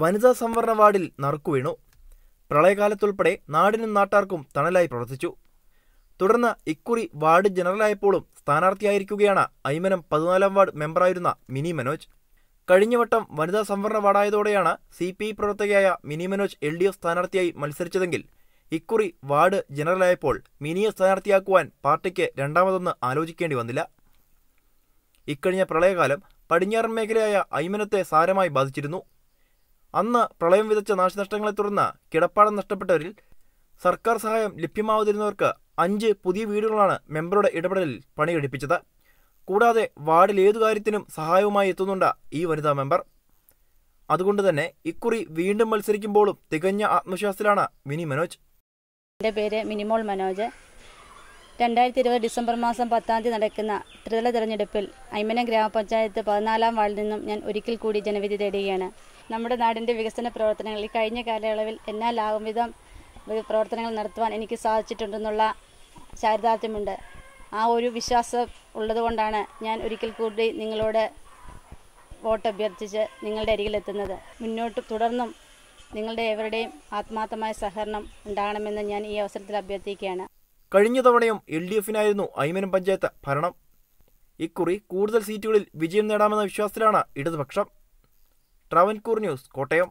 വനിതാ സംവരണ വാർഡിൽ നറുക്കുവീണു പ്രളയകാലത്തുൾപ്പെടെ നാടിനും നാട്ടാർക്കും തണലായി പ്രവർത്തിച്ചു തുടർന്ന് ഇക്കുറി വാർഡ് ജനറലായപ്പോഴും സ്ഥാനാർത്ഥിയായിരിക്കുകയാണ് ഐമനം പതിനാലാം വാർഡ് മെമ്പറായിരുന്ന മിനി മനോജ് കഴിഞ്ഞ വട്ടം വനിതാ സംവരണ വാർഡായതോടെയാണ് സി പി ഐ പ്രവർത്തകയായ Mini Manoj L D F സ്ഥാനാർത്ഥിയായി മത്സരിച്ചതെങ്കിൽ ഇക്കുറി വാർഡ് ജനറലായപ്പോൾ മിനിയെ സ്ഥാനാർത്ഥിയാക്കുവാൻ പാർട്ടിക്ക് രണ്ടാമതൊന്ന് ആലോചിക്കേണ്ടി വന്നില്ല ഇക്കഴിഞ്ഞ പ്രളയകാലം പടിഞ്ഞാറൻ മേഖലയായ ഐമനത്തെ സാരമായി ബാധിച്ചിരുന്നു അന്ന് പ്രളയം വിതച്ച നാശനഷ്ടങ്ങളെ തുടർന്ന് കിടപ്പാടം നഷ്ടപ്പെട്ടവരിൽ സർക്കാർ സഹായം ലഭ്യമാവാതിരുന്നവർക്ക് അഞ്ച് പുതിയ വീടുകളാണ് മെമ്പറുടെ ഇടപെടലിൽ പണിയെടുപ്പിച്ചത് കൂടാതെ വാർഡിൽ ഏതു കാര്യത്തിനും സഹായവുമായി എത്തുന്നുണ്ട് ഈ വനിതാ മെമ്പർ അതുകൊണ്ട് തന്നെ ഇക്കുറി വീണ്ടും മത്സരിക്കുമ്പോഴും തികഞ്ഞ ആത്മവിശ്വാസത്തിലാണ് മിനി മനോജ് എൻ്റെ പേര് മിനിമോൾ മനോജ് രണ്ടായിരത്തി ഇരുപത് ഡിസംബർ മാസം പത്താം തീയതി നടക്കുന്ന ത്രിതല തെരഞ്ഞെടുപ്പിൽ അയ്മനം ഗ്രാമപഞ്ചായത്ത് പതിനാലാം വാർഡിൽ നിന്നും ഞാൻ ഒരിക്കൽ കൂടി ജനവിധി തേടുകയാണ് നമ്മുടെ നാടിൻ്റെ വികസന പ്രവർത്തനങ്ങൾ ഈ കഴിഞ്ഞ കാലയളവിൽ എന്നാലാകും വിധം പ്രവർത്തനങ്ങൾ നടത്തുവാൻ എനിക്ക് സാധിച്ചിട്ടുണ്ടെന്നുള്ള ചാരിതാർത്ഥ്യമുണ്ട് ആ ഒരു വിശ്വാസം ഉള്ളതുകൊണ്ടാണ് ഞാൻ ഒരിക്കൽ കൂടി നിങ്ങളോട് വോട്ട് അഭ്യർത്ഥിച്ച് നിങ്ങളുടെ അരികിലെത്തുന്നത് മുന്നോട്ട് തുടർന്നും നിങ്ങളുടെ ഏവരുടെയും ആത്മാർത്ഥമായ സഹകരണം ഉണ്ടാകണമെന്ന് ഞാൻ ഈ അവസരത്തിൽ അഭ്യർത്ഥിക്കുകയാണ് കഴിഞ്ഞ തവണയും എൽ ഡി എഫിനായിരുന്നു ഐമനം പഞ്ചായത്ത് ഭരണം ഇക്കുറി കൂടുതൽ സീറ്റുകളിൽ വിജയം നേടാമെന്ന വിശ്വാസത്തിലാണ് ഇടതുപക്ഷം ട്രാവൻകൂർ ന്യൂസ് കോട്ടയം